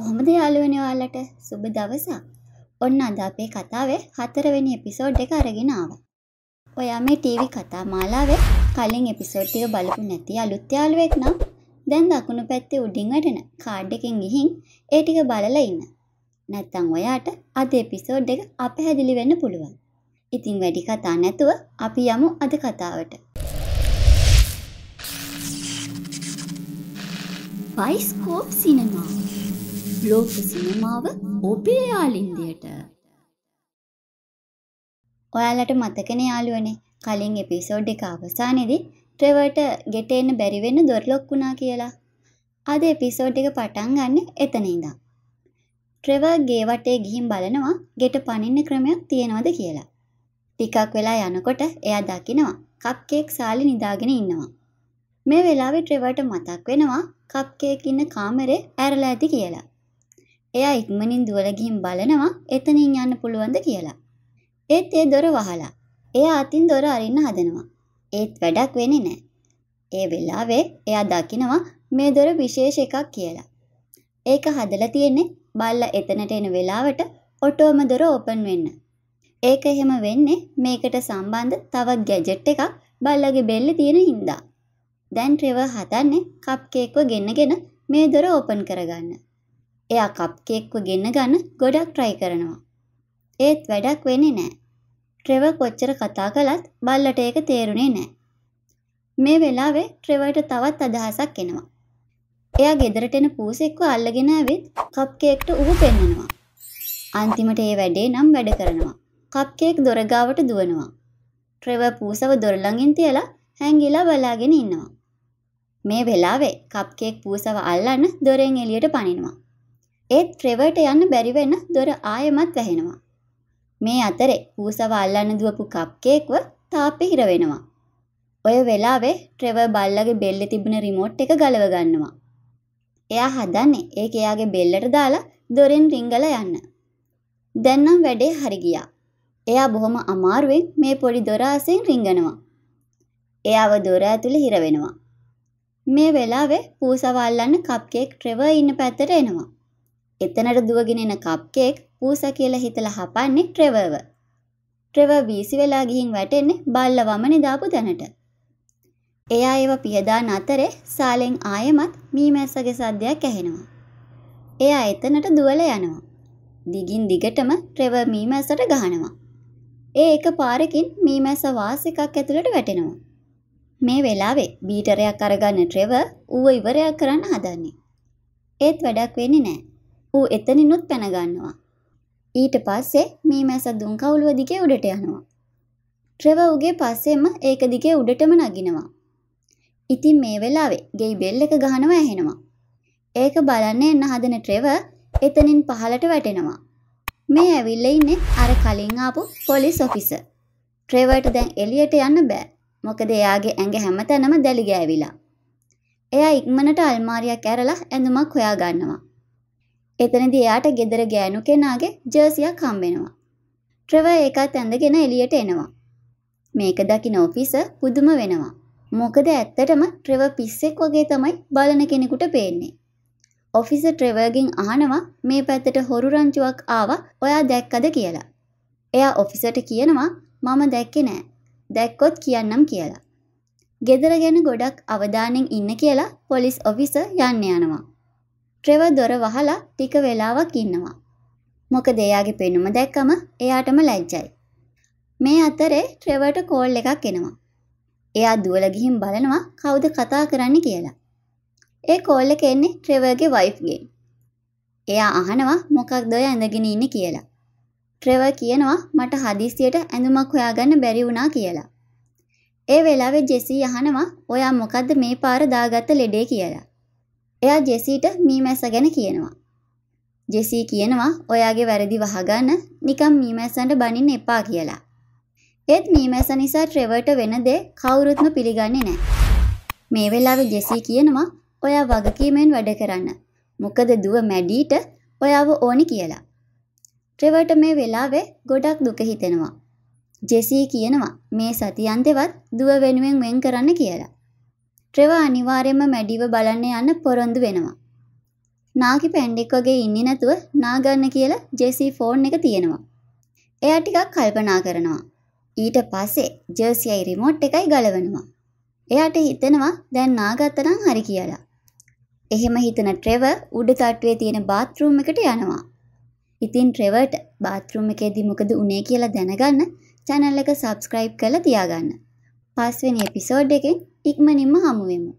කොහොමද යාළුවනි ඔයාලට සුබ දවසක්. ඔන්න අද අපේ කතාවේ හතරවෙනි එපිසෝඩ් එක අරගෙන ආවා. ඔයා මේ ටීවී කතා මාලාවේ කලින් එපිසෝඩ් ටික බලපු නැති අලුත් යාළුවෙක් නම් දැන් දකුණු පැත්තේ උඩින් වැටෙන කාඩ් එකෙන් ගිහින් ඒ ටික බලලා ඉන්න. නැත්තම් ඔයාට අද එපිසෝඩ් එක අපහැදිලි වෙන්න පුළුවන්. ඉතින් වැඩි කතා නැතුව අපි යමු අද කතාවට. බයිස්කෝප් සිනමා ලෝක සිනමාව ඔබේ යාලින්දයට. ඔයාලට මතකන යාලුවනේ කලින් එපිසෝඩ් එක අවසානෙදි ට්‍රවට ගෙට එන්න බැරිවෙන්න දොරලොක් වුණා කියලා. අද එපිසෝඩ් එක පටන් ගන්න එතනින්දා. ට්‍රව ගේවටේ ගිහින් බලනවා ගෙට පනින්න ක්‍රමයක් තියෙනවද කියලා. ටිකක් වෙලා යනකොට එයා දකිනවා කප්කේක් සාලි නිදාගෙන ඉන්නවා. මේ වෙලාවේ ට්‍රෙවට මතක් වෙනවා කප්කේක් ඉන්න කාමරේ ඇරලා ඇති කියලා. එයා ඉක්මනින් දුවල ගිහින් බලනවා එතනින් යන්න පුළුවන්ද කියලා. ඒත් ඒ දොර වහලා. එයා අතින් දොර අරින්න හදනවා. ඒත් වැඩක් වෙන්නේ නැහැ. ඒ වෙලාවේ එයා දකිනවා මේ දොර විශේෂ එකක් කියලා. ඒක හදලා තියෙන්නේ බල්ලා එතනට එන වෙලාවට ඔටෝම දොර ඕපන් වෙන්න. ඒක එහෙම වෙන්නේ මේකට සම්බන්ධ තවත් ගැජට් එකක් බල්ලගේ බෙල්ලේ තියෙන හින්දා. දැන් ට්‍රෙවර් හදන්නේ කප් කේක්ව ගෙන්නගෙන මේ දොර ඕපන් කරගන්න. එයා කප්කේක්ව ගෙන්න ගන්න ගොඩක් ට්‍රයි කරනවා. ඒත් වැඩක් වෙන්නේ නෑ. ට්‍රෙවර් කොච්චර කතා කළත් බල්ලට ඒක තේරුනේ නෑ. මේ වෙලාවේ ට්‍රෙවර්ට තවත් අදහසක් එනවා. එයා ගෙදරට එන පූසෙක්ව අල්ලගෙන ඇවිත් කප්කේක්ට උහු පෙන්නනවා. අන්තිමට ඒ වැඩේ නම් වැඩ කරනවා. කප්කේක් දොර ගාවට දුවනවා. ට්‍රෙවර් පූසව දොර ළඟින් තියලා හැංගිලා බලාගෙන ඉන්නවා. මේ වෙලාවේ කප්කේක් පූසව අල්ලන්න දොරෙන් එළියට පනිනවා. ඒත් ට්‍රෙවර්ට යන්න බැරිවෙන දොර ආයමත් වැහෙනවා. මේ අතරේ ඌසව අල්ලන්න දුවපු කප්කේක්ව තාප්පෙ හිරවෙනවා. ඔය වෙලාවේ ට්‍රෙවර් බල්ලගේ බෙල්ල තිබුණ රිමෝට් එක ගලව ගන්නවා. එයා හදන්නේ ඒක එයාගේ බෙල්ලට දාලා දොරෙන් රිංගල යන්න. දැන්නම් වැඩේ හරි ගියා. එයා බොහොම අමාරුවෙන් මේ පොඩි දොර අසෙන් රිංගනවා. එයාව දොර ඇතුලේ හිර වෙනවා. මේ වෙලාවේ පූසව අල්ලන්න කප්කේක් ට්‍රෙවර් ඉන්න පැත්තට එනවා. එතනට දුවගෙන එන කප්කේක් පූසා කියලා හිතලා හපන්නේ ට්‍රෙවර්ව. ට්‍රෙවර් වීසි වෙලා ගිහින් වැටෙන්නේ බල්ල වමනේ දාපු තැනට. එයා ඒව පියදාන අතරේ සාලෙන් ආයෙමත් මීමැස්සගේ සද්දයක් ඇහෙනවා. එයා එතනට දුවලා යනවා. දිගින් දිගටම ට්‍රෙවර් මීමැස්සට ගහනවා. ඒ එක පාරකින් මීමැස්ස වාස් එකක් ඇතුළට වැටෙනවා. මේ වෙලාවේ බීටරයක් අරගන්න ට්‍රෙවර් ඌව ඉවරයක් කරන්න හදන්නේ. ඒත් වැඩක් වෙන්නේ නැහැ. ඌ එතනිනුත් පැනගන්නවා. ඊට පස්සේ මී මැස දුම් කවුලුව දිගේ උඩට යනවා. ට්‍රෙව උගේ පස්සෙම ඒක දිගේ උඩටම නගිනවා. ඉතින් මේ වෙලාවේ ගෙයි බෙල් එක ගහනවා ඇහෙනවා. ඒක බලන්න එන්න හදන ට්‍රෙව එතනින් පහලට වැටෙනවා. මේ ඇවිල්ල ඉන්නේ අර කලින් ආපු පොලිස් ඔෆිස. ට්‍රෙවට දැන් එළියට යන්න බෑ. මොකද එයාගේ ඇඟ හැමතැනම දැලි ගෑවිලා. එයා ඉක්මනට අල්මාරියක් ඇරලා ඇඳුමක් හොයා ගන්නවා. එතනදි එයාට ගෙදර ගෑනු කෙනාගේ ජර්සියක් හම්බෙනවා. ට්‍රෙව ඒකත් ඇඳගෙන එළියට එනවා. මේක දකින ඔෆිස පුදුම වෙනවා. මොකද ඇත්තටම ට්‍රෙව පිස්සෙක් වගේ තමයි බලන කෙනෙකුට පේන්නේ. ඔෆිස ට්‍රෙවර්ගෙන් අහනවා මේ පැත්තට හොරු රංචුවක් ආවා ඔයා දැක්කද කියලා. එයා ඔෆිසට කියනවා මම දැක්කේ නෑ. දැක්කොත් කියන්නම් කියලා. ගෙදර ගැන ගොඩක් අවධානෙන් ඉන්න කියලා පොලිස් ඔෆිස යන්න යනවා. ට්‍රෙව දොර වහලා ටික වෙලාවක් ඉන්නවා. මොකද එයාගේ පෙනුම දැක්කම එයාටම ලැජ්ජයි. මේ අතරේ ට්‍රෙවට කෝල් එකක් එනවා. එයා දුවල ගිහින් බලනවා කවුද කතා කරන්නේ කියලා. ඒ කෝල් එක එන්නේ ට්‍රෙවර්ගේ වයිෆ්ගෙන්. එයා අහනවා මොකක්ද ඔය ඇඳගෙන ඉන්නේ කියලා. ට්‍රෙවර් කියනවා මට හදිස්සියට ඇඳුමක් හොයාගන්න බැරි වුණා කියලා. ඒ වෙලාවේ ජෙසී අහනවා ඔයා මොකද්ද මේ පාර දාගත්ත ලෙඩේ කියලා. එයා ජෙසීට මීමැස ගැන කියනවා. ජෙසී කියනවා ඔයාගේ වැරදි වහගන්න නිකම් මීමැසන්ට බනින්න එපා කියලා. ඒත් මීමැස නිසා ට්‍රෙවර්ට වෙන දේ කවුරුත්ම පිළිගන්නේ නෑ. මේ වෙලාවේ ජෙසී කියනවා ඔයා වගකීමෙන් වැඩ කරන්න. මොකද දුව මැඩීට ඔයාව ඕනි කියලා. ට්‍රෙවර්ට මේ වෙලාවේ ගොඩක් දුක හිතෙනවා. ජෙසී කියනවා මේ සතියන්තෙවත් දුව වෙනුවෙන් වෙන් කරන්න කියලා. රෙව අනිවාර්යයෙන්ම මැඩිව බලන්න යන්න පොරොන්දු වෙනවා. නාකි පැන්ඩෙක් වගේ ඉන්නේ නැතුව නාගන්න කියලා ජෙසී ෆෝන් එක තියෙනවා. එයා ටිකක් කල්පනා කරනවා. ඊට පස්සේ ජර්සියයි රිමෝට් එකයි ගලවනවා. එයාට හිතෙනවා දැන් නාගත්තනම් හරි කියලා. එහෙම හිතන ට්‍රෙව උඩ තට්ටුවේ තියෙන බාත් รู ම් එකට යනවා. ඉතින් ට්‍රෙවර්ට බාත් รู ම් එකේදී මොකද උනේ කියලා දැනගන්න channel එක subscribe කරලා තියාගන්න. පස්වෙනි එපිසෝඩ් එකෙන් ಈಗ ನಿಮ್ಮ ಹಾಮುವೆಮು